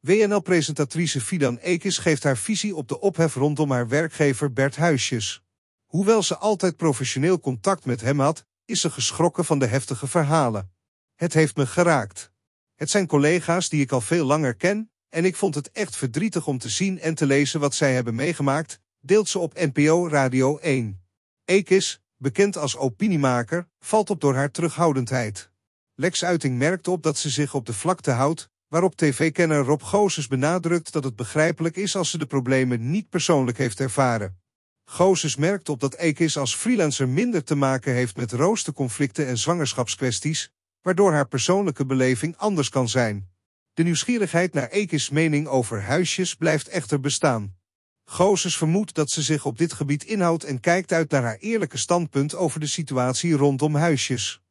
WNL-presentatrice Fidan Ekes geeft haar visie op de ophef rondom haar werkgever Bert Huisjes. Hoewel ze altijd professioneel contact met hem had, is ze geschrokken van de heftige verhalen. Het heeft me geraakt. Het zijn collega's die ik al veel langer ken, en ik vond het echt verdrietig om te zien en te lezen wat zij hebben meegemaakt, deelt ze op NPO Radio 1. Ekes, bekend als opiniemaker, valt op door haar terughoudendheid. Lex Uiting merkt op dat ze zich op de vlakte houdt, waarop tv-kenner Rob Gozes benadrukt dat het begrijpelijk is als ze de problemen niet persoonlijk heeft ervaren. Gozes merkt op dat Ekis als freelancer minder te maken heeft met roosterconflicten en zwangerschapskwesties, waardoor haar persoonlijke beleving anders kan zijn. De nieuwsgierigheid naar Ekis mening over huisjes blijft echter bestaan. Gozes vermoedt dat ze zich op dit gebied inhoudt en kijkt uit naar haar eerlijke standpunt over de situatie rondom huisjes.